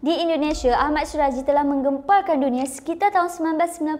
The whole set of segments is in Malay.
Di Indonesia, Ahmad Suraji telah menggemparkan dunia sekitar tahun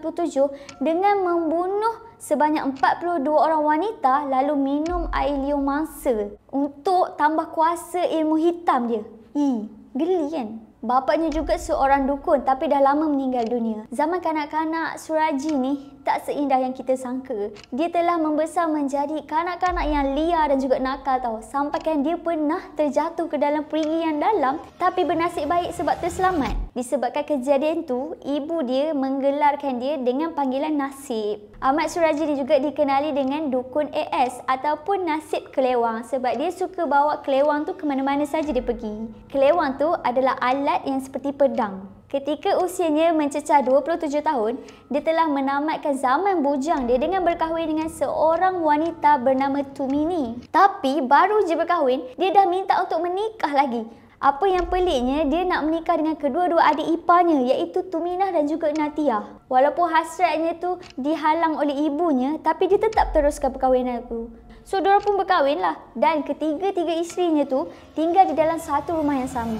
1997 dengan membunuh sebanyak 42 orang wanita lalu minum air liu mangsa untuk tambah kuasa ilmu hitam dia. Ih, geli kan? Bapaknya juga seorang dukun tapi dah lama meninggal dunia. Zaman kanak-kanak Suraji ni tak seindah yang kita sangka. Dia telah membesar menjadi kanak-kanak yang liar dan juga nakal tau. Sampai kan dia pernah terjatuh ke dalam perigi yang dalam tapi bernasib baik sebab terselamat. Disebabkan kejadian tu, ibu dia menggelarkan dia dengan panggilan nasib. Ahmad Suraji ni juga dikenali dengan dukun AS ataupun nasib kelewang sebab dia suka bawa kelewang tu ke mana-mana saja dia pergi. Kelewang tu adalah alat yang seperti pedang. Ketika usianya mencecah 27 tahun, dia telah menamatkan zaman bujang dia dengan berkahwin dengan seorang wanita bernama Tumini. Tapi baru je berkahwin, dia dah minta untuk menikah lagi. Apa yang peliknya, dia nak menikah dengan kedua-dua adik iparnya iaitu Tuminah dan juga Natiah. Walaupun hasratnya tu dihalang oleh ibunya, tapi dia tetap teruskan perkahwinan tu. So, mereka pun berkahwin lah. Dan ketiga-tiga isterinya tu tinggal di dalam satu rumah yang sama.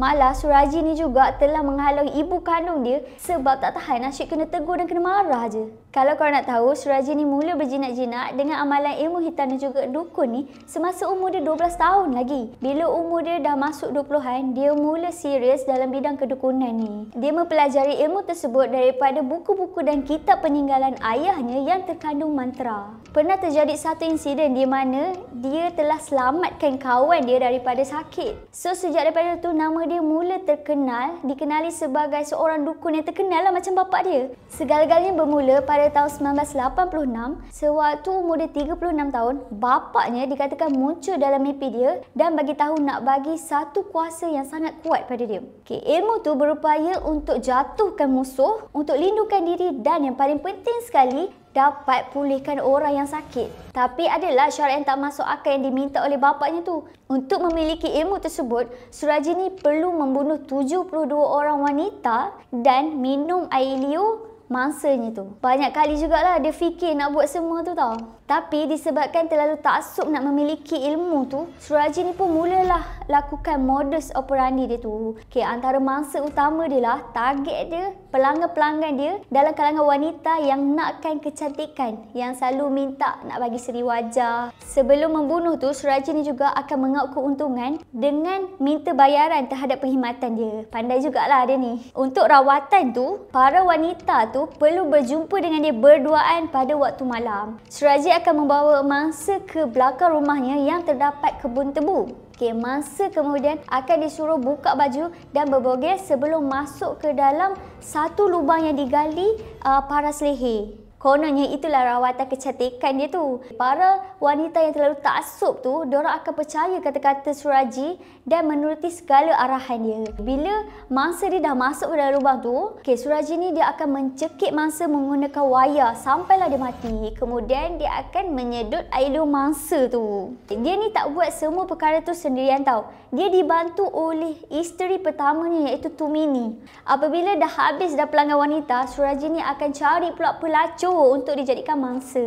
Malah Suraji ni juga telah menghalang ibu kandung dia sebab tak tahan asyik kena tegur dan kena marah je. Kalau korang nak tahu, Suraji ni mula berjinak-jinak dengan amalan ilmu hitam dan juga dukun ni semasa umur dia 12 tahun lagi. Bila umur dia dah masuk 20-an, dia mula serius dalam bidang kedukunan ni. Dia mempelajari ilmu tersebut daripada buku-buku dan kitab peninggalan ayahnya yang terkandung mantra. Pernah terjadi satu insiden di mana dia telah selamatkan kawan dia daripada sakit. So, sejak daripada tu, nama dia mula terkenal dikenali sebagai seorang dukun yang terkenal lah macam bapak dia. Segala-galanya bermula pada tahun 1986 sewaktu umur dia 36 tahun bapaknya dikatakan muncul dalam mimpi dia dan bagi tahu nak bagi satu kuasa yang sangat kuat pada dia. Okay, ilmu tu berupaya untuk jatuhkan musuh, untuk lindukan diri dan yang paling penting sekali dapat pulihkan orang yang sakit. Tapi adalah syarat yang tak masuk akal yang diminta oleh bapaknya tu. Untuk memiliki ilmu tersebut, Suraji ni perlu membunuh 72 orang wanita dan minum air liu mangsanya tu. Banyak kali jugalah dia fikir nak buat semua tu tau. Tapi disebabkan terlalu tak taksub nak memiliki ilmu tu, Suraji ni pun mulalah lakukan modus operandi dia tu. Okay, antara mangsa utama dia lah, target dia pelanggan-pelanggan dia dalam kalangan wanita yang nakkan kecantikan yang selalu minta nak bagi seri wajah. Sebelum membunuh tu, suraji ni juga akan mengauk keuntungan dengan minta bayaran terhadap perkhidmatan dia. Pandai jugalah dia ni. Untuk rawatan tu, para wanita tu perlu berjumpa dengan dia berduaan pada waktu malam. suraji akan membawa mangsa ke belakang rumahnya yang terdapat kebun tebu. Okey, masa kemudian akan disuruh buka baju dan berbogel sebelum masuk ke dalam satu lubang yang digali uh, paras leher. Kononnya itulah rawatan kecantikan dia tu. Para wanita yang terlalu taksub tu, diorang akan percaya kata-kata Suraji dan menuruti segala arahan dia. Bila mangsa dia dah masuk ke dalam lubang tu, okay, Suraji ni dia akan mencekik mangsa menggunakan wayar sampailah dia mati. Kemudian dia akan menyedut air liur mangsa tu. Dia ni tak buat semua perkara tu sendirian tau. Dia dibantu oleh isteri pertamanya iaitu Tumini. Apabila dah habis dah pelanggan wanita, Suraji ni akan cari pula pelacur untuk dijadikan mangsa.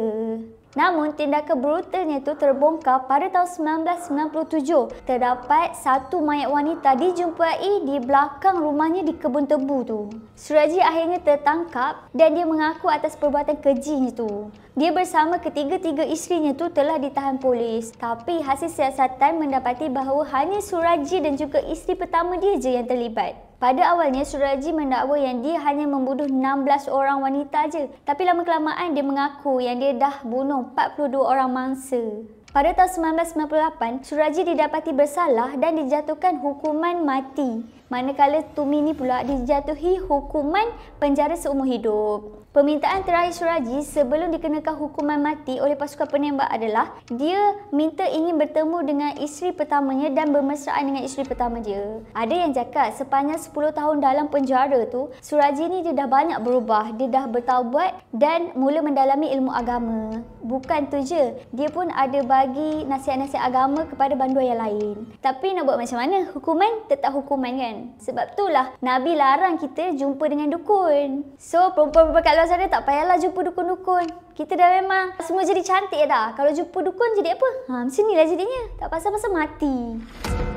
Namun tindakan brutalnya itu terbongkar pada tahun 1997. Terdapat satu mayat wanita dijumpai di belakang rumahnya di kebun tebu tu. Suraji akhirnya tertangkap dan dia mengaku atas perbuatan kejinya tu. Dia bersama ketiga-tiga isterinya tu telah ditahan polis. Tapi hasil siasatan mendapati bahawa hanya Suraji dan juga isteri pertama dia je yang terlibat. Pada awalnya, Suraji mendakwa yang dia hanya membunuh 16 orang wanita aja. Tapi lama kelamaan dia mengaku yang dia dah bunuh 42 orang mangsa. Pada tahun 1998, Suraji didapati bersalah dan dijatuhkan hukuman mati manakala Tumini pula dijatuhi hukuman penjara seumur hidup. Permintaan terakhir Suraji sebelum dikenakan hukuman mati oleh pasukan penembak adalah dia minta ingin bertemu dengan isteri pertamanya dan bermesraan dengan isteri pertama dia. Ada yang cakap sepanjang 10 tahun dalam penjara tu Suraji ni dia dah banyak berubah, dia dah bertaubat dan mula mendalami ilmu agama. Bukan tu je, dia pun ada bagi nasihat-nasihat agama kepada banduan yang lain. Tapi nak buat macam mana? Hukuman tetap hukuman kan? Sebab itulah Nabi larang kita jumpa dengan dukun. So, perempuan-perempuan kat luar sana tak payahlah jumpa dukun-dukun. Kita dah memang semua jadi cantik dah. Kalau jumpa dukun jadi apa? Ha, macam inilah jadinya. Tak pasal-pasal mati. Mati.